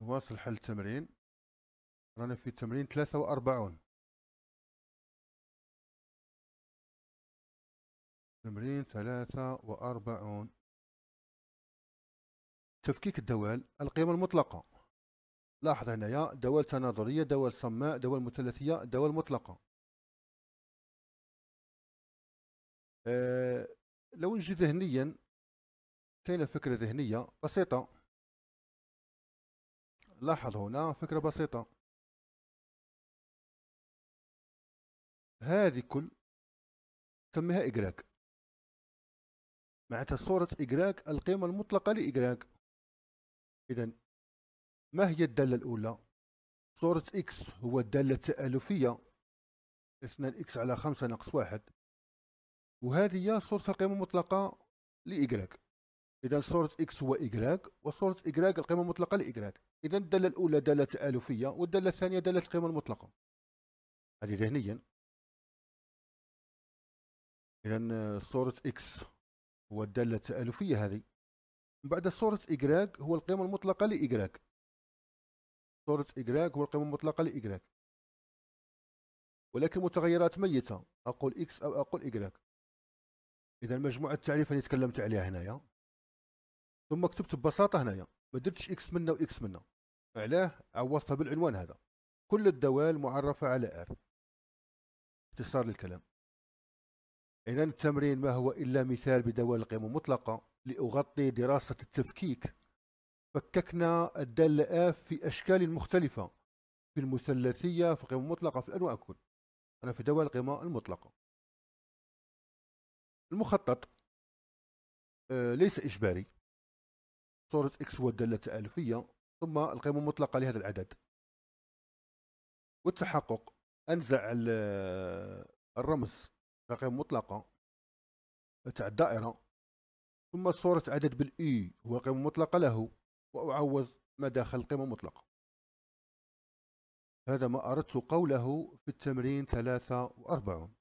واصل حل التمرين رانا في تمرين ثلاثة وأربعون تمرين ثلاثة وأربعون تفكيك الدوال القيمة المطلقة لاحظ هنايا دوال تناظرية دوال صماء دوال مثلثية دوال مطلقة أه لو نجي ذهنيا كاينة فكرة ذهنية بسيطة لاحظ هنا فكرة بسيطة هذه كل سميها إجراك معناتها صورة إجراك القيمة المطلقة لإجراك إذا ما هي الدالة الأولى؟ صورة إكس هو الدالة التآلفية اثنان إكس على خمسة ناقص واحد وهذه هي صورة القيمة المطلقة لإجراك اذا صوره اكس هو ايكغاك وصوره ايكغاك القيمه المطلقه لايكغاك اذا الداله الاولى داله تالفيه والداله الثانيه داله القيمه المطلقه هذه ذهنيا اذا صوره اكس هو الداله التالفيه هذه من بعد صوره ايكغاك هو القيمه المطلقه لايكغاك صوره ايكغاك هو القيمه المطلقه لايكغاك ولكن متغيرات ميته اقول اكس او اقول ايكغاك اذا مجموعه التعريف اللي تكلمت عليها هنايا ثم كتبت ببساطه هنايا ما درتش اكس منا واكس منا علاه عوضتها بالعنوان هذا كل الدوال معرفه على ار اختصار للكلام إذا التمرين ما هو إلا مثال بدوال القيم المطلقة لأغطي دراسة التفكيك فككنا الدالة آف في أشكال مختلفة في المثلثية في القيم المطلقة في الأنواع كل أنا في دوال القيمة المطلقة المخطط آه، ليس إجباري صورة إكس هو الدالة التآلفية ثم القيمة المطلقة لهذا العدد والتحقق أنزع آه، الرمز كقيمة مطلقة تاع الدائرة ثم صورة عدد بالإي e، هو قيمة مطلقة له وأعوض ما داخل القيمة المطلقة هذا ما أردت قوله في التمرين ثلاثة وأربعون